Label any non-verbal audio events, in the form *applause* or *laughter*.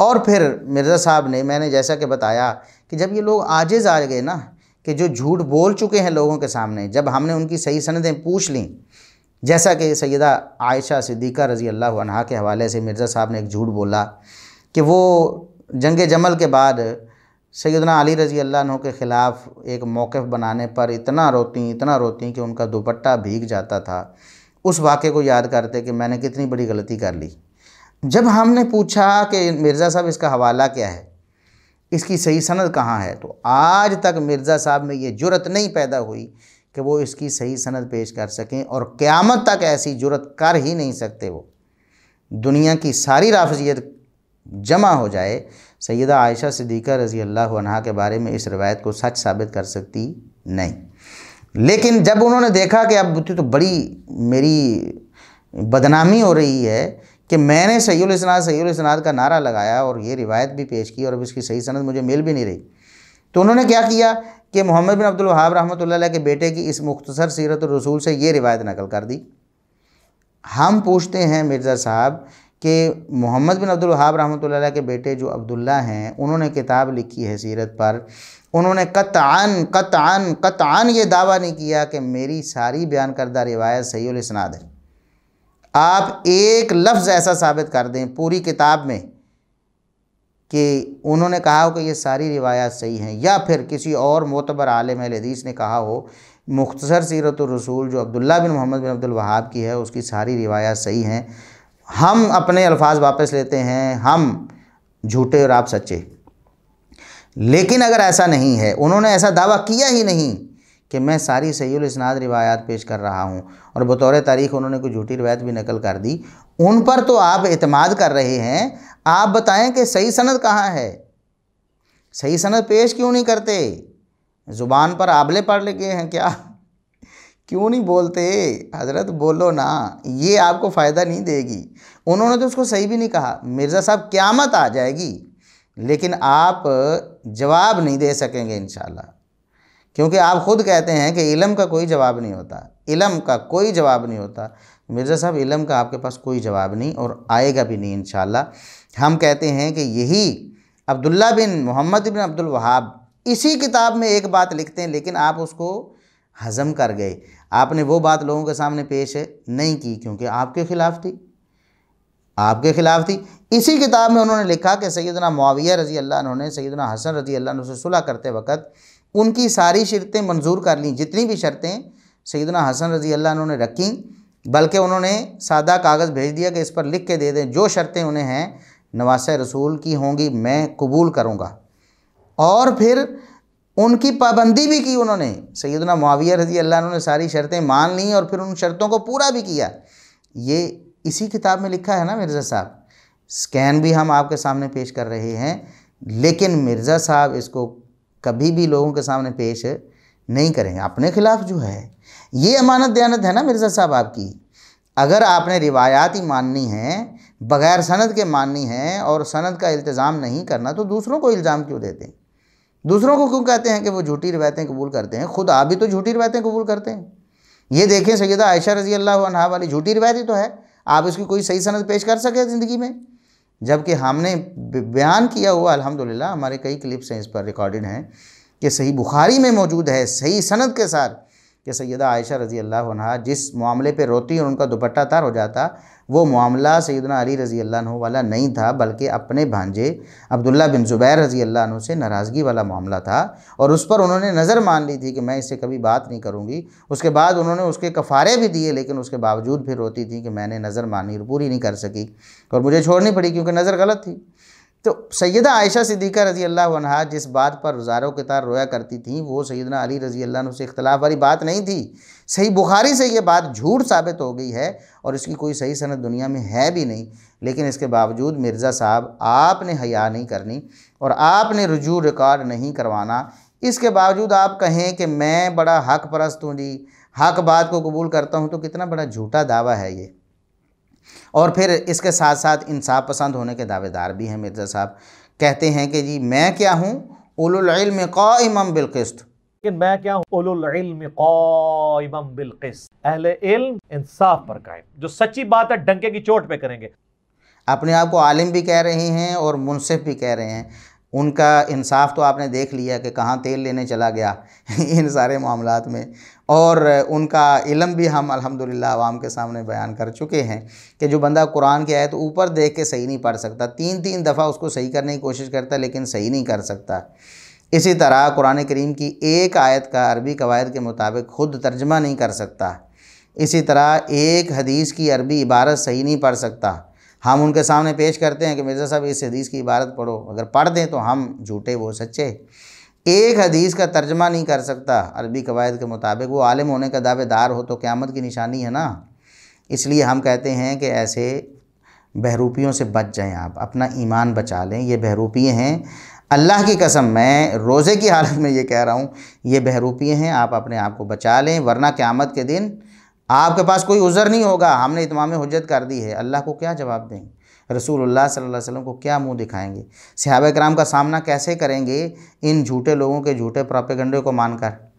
और फिर मिर्ज़ा साहब ने मैंने जैसा कि बताया कि जब ये लोग आजिज़ आ गए ना कि जो झूठ बोल चुके हैं लोगों के सामने जब हमने उनकी सही सनदें पूछ लीं जैसा कि सैदा आयशा सिद्दीक़ा रज़ी अल्लाह अनहा के हवाले से मिर्ज़ा साहब ने एक झूठ बोला कि वो जंग जमल के बाद सैदना अली रज़ी अल्लाह के ख़िलाफ़ एक मौक़ बनाने पर इतना रोती इतना रोती कि उनका दुपट्टा भीग जाता था उस वाक़े को याद करते कि मैंने कितनी बड़ी गलती कर ली जब हमने पूछा कि मिर्ज़ा साहब इसका हवाला क्या है इसकी सही सनद कहाँ है तो आज तक मिर्ज़ा साहब में ये जुरत नहीं पैदा हुई कि वो इसकी सही सनद पेश कर सकें और क़्यामत तक ऐसी जुरत कर ही नहीं सकते वो दुनिया की सारी राफजियत जमा हो जाए सैदा आयशा सिद्दीक़ा रज़ी अल्लाह के बारे में इस रवायत को सच साबित कर सकती नहीं लेकिन जब उन्होंने देखा कि अब तो बड़ी मेरी बदनामी हो रही है कि मैंने सैल इसनाद सैल इसनाद का नारा लगाया और ये रिवायत भी पेश की और अब इसकी सही सनद मुझे मिल भी नहीं रही तो उन्होंने क्या किया कि मोहम्मद बिन अब्दुल वहाब रहमत के बेटे की इस मुख्तसर सीरत रसूल से ये रिवायत नकल कर दी हम पूछते हैं मिर्ज़ा साहब कि मोहम्मद बिन अब्दुल वहाब रहमत के बेटे जो अब्दुल्ला हैं उन्होंने किताब लिखी है सीरत पर उन्होंने क़त आन कतान आन ये दावा नहीं किया कि मेरी सारी बयान करदा रिवायत सही इसनाद है आप एक लफ्ज़ ऐसा साबित कर दें पूरी किताब में कि उन्होंने कहा हो कि ये सारी रिवायात सही हैं या फिर किसी और मोतबर आलम हदीस ने कहा हो मुख्तसर सीरत रसूल जो अब्दुल्ला बिन मोहम्मद बिन अब्दुल वहाब की है उसकी सारी रिवायात सही हैं हम अपने अल्फाज वापस लेते हैं हम झूठे और आप सच्चे लेकिन अगर ऐसा नहीं है उन्होंने ऐसा दावा किया ही नहीं कि मैं सारी सैल इसनाद रिवायात पेश कर रहा हूँ और बतौर तारीख उन्होंने कोई झूठी रिवायत भी नकल कर दी उन पर तो आप अतमाद कर रहे हैं आप बताएं कि सही सनद कहाँ है सही सनद पेश क्यों नहीं करते ज़ुबान पर आबले पढ़ लगे हैं क्या क्यों नहीं बोलते हज़रत बोलो ना ये आपको फ़ायदा नहीं देगी उन्होंने तो उसको सही भी नहीं कहा मिर्ज़ा साहब क्यामत आ जाएगी लेकिन आप जवाब नहीं दे सकेंगे इन क्योंकि आप खुद कहते हैं कि इलम का कोई जवाब नहीं होता इलम का कोई जवाब नहीं होता मिर्ज़ा साहब इलम का आपके पास कोई जवाब नहीं और आएगा भी नहीं इन हम कहते हैं कि यही अब्दुल्ला बिन मोहम्मद बिन अब्दुल वहाब इसी किताब में एक बात लिखते हैं लेकिन आप उसको हज़म कर गए आपने वो बात लोगों के सामने पेश नहीं की क्योंकि आपके ख़िलाफ़ थी आपके ख़िलाफ़ थी इसी किताब में उन्होंने लिखा कि सैदना मुआविया रज़ी अल्लाह उन्होंने सैदना हसन रज़ी अल्लाह से सुलह करते वक्त उनकी सारी शर्तें मंजूर कर लीं जितनी भी शर्तें सैदना हसन रजी अल्लाह उन्होंने रखी बल्कि उन्होंने सादा कागज़ भेज दिया कि इस पर लिख के दे दें जो शर्तें उन्हें हैं नवास रसूल की होंगी मैं कबूल करूँगा और फिर उनकी पाबंदी भी की उन्होंने सैदना माविया रजी अल्लाह ने सारी शर्तें मान लीं और फिर उन शर्तों को पूरा भी किया ये इसी किताब में लिखा है ना मिर्ज़ा साहब स्कैन भी हम आपके सामने पेश कर रहे हैं लेकिन मिर्ज़ा साहब इसको कभी भी लोगों के सामने पेश नहीं करेंगे अपने खिलाफ जो है ये अमानत दयानत है ना मिर्ज़ा साहब आपकी अगर आपने रिवायात ही माननी है बग़ैर सनद के माननी है और सनद का इल्तज़ाम नहीं करना तो दूसरों को इल्ज़ाम क्यों देते हैं दूसरों को क्यों कहते हैं कि वो झूठी रवायतें कबूल करते हैं खुद आप भी तो झूठी रवायतें कबूल करते हैं ये देखें सैदा आयशा रजी अल्लाह वाली झूठी रवायती तो है आप इसकी कोई सही सनद पेश कर सके ज़िंदगी में जबकि हमने बयान किया हुआ अल्हम्दुलिल्लाह हमारे कई क्लिप्स हैं इस पर रिकॉर्डेड हैं कि सही बुखारी में मौजूद है सही सनद के साथ कि सैदा आयशा रज़ी अल्लाह जिस मामले पे रोती और उनका दुपट्टा तार हो जाता वो मामला सैदना अली रज़ी अल्लाह वाला नहीं था बल्कि अपने भांजे अब्दुल्ला बिन ज़ुबैर रज़ी अल्लाह से नाराज़गी वाला मामला था और उस पर उन्होंने नज़र मान ली थी कि मैं इससे कभी बात नहीं करूँगी उसके बाद उन्होंने उसके कफ़ारे भी दिए लेकिन उसके बावजूद फिर रोती थी कि मैंने नज़र मानी पूरी नहीं कर सकी और मुझे छोड़नी पड़ी क्योंकि नज़र गलत थी तो सैदा आयशा सिद्दीका रज़ी अल्लाह जिस बात पर रुजारों के तार रोया करती थी वो सैदना अली रज़ी अल्लाह से इख्तलाफ वाली बात नहीं थी सही बुखारी से ये बात झूठ साबित हो गई है और इसकी कोई सही सनत दुनिया में है भी नहीं लेकिन इसके बावजूद मिर्ज़ा साहब आपने हया नहीं करनी और आपने रजू रिकॉर्ड नहीं करवाना इसके बावजूद आप कहें कि मैं बड़ा हक परस्त हूँ जी हक बात को कबूल करता हूँ तो कितना बड़ा झूठा दावा है ये और फिर इसके साथ साथ इंसाफ पसंद होने के दावेदार भी हैं मिर्ज़ा साहब कहते हैं कि जी मैं क्या हूँ उलम इम बिलकस्त लेकिन मैं क्या हूँ इल्म इंसाफ पर कायम जो सच्ची बात है डंके की चोट पे करेंगे अपने आप को आलिम भी कह रहे हैं और मुनसिफ भी कह रहे हैं उनका इंसाफ तो आपने देख लिया कि कहाँ तेल लेने चला गया *laughs* इन सारे मामलों में और उनका इलम भी हम अल्हम्दुलिल्लाह आवाम के सामने बयान कर चुके हैं कि जो बंदा कुरान की आयत तो ऊपर देख के सही नहीं पढ़ सकता तीन तीन दफ़ा उसको सही करने की कोशिश करता है लेकिन सही नहीं कर सकता इसी तरह कुरान करीम की एक आयत का अरबी कवायद के मुताबिक खुद तर्जमा नहीं कर सकता इसी तरह एक हदीस की अरबी इबारत सही नहीं पढ़ सकता हम उनके सामने पेश करते हैं कि मिर्ज़ा साहब इस हदीस की इबारत पढ़ो अगर पढ़ दें तो हम झूठे वो सच्चे एक हदीस का तर्जमा नहीं कर सकता अरबी कवायद के मुताबिक वो आलिम होने का दावेदार हो तो क़्यामत की निशानी है ना इसलिए हम कहते हैं कि ऐसे बहरूपियों से बच जाएं आप अपना ईमान बचा लें ये बहरूपी हैं अल्लाह की कसम मैं रोज़े की हालत में ये कह रहा हूँ ये बहरूपी हैं आप अपने आप को बचा लें वरना क़्यामत के दिन आपके पास कोई उज़र नहीं होगा हमने इतमाम हजत कर दी है अल्लाह को क्या जवाब दें रसूलुल्लाह सल्लल्लाहु अलैहि वसल्लम को क्या मुंह दिखाएंगे सहाब कराम का सामना कैसे करेंगे इन झूठे लोगों के झूठे प्रापे को मानकर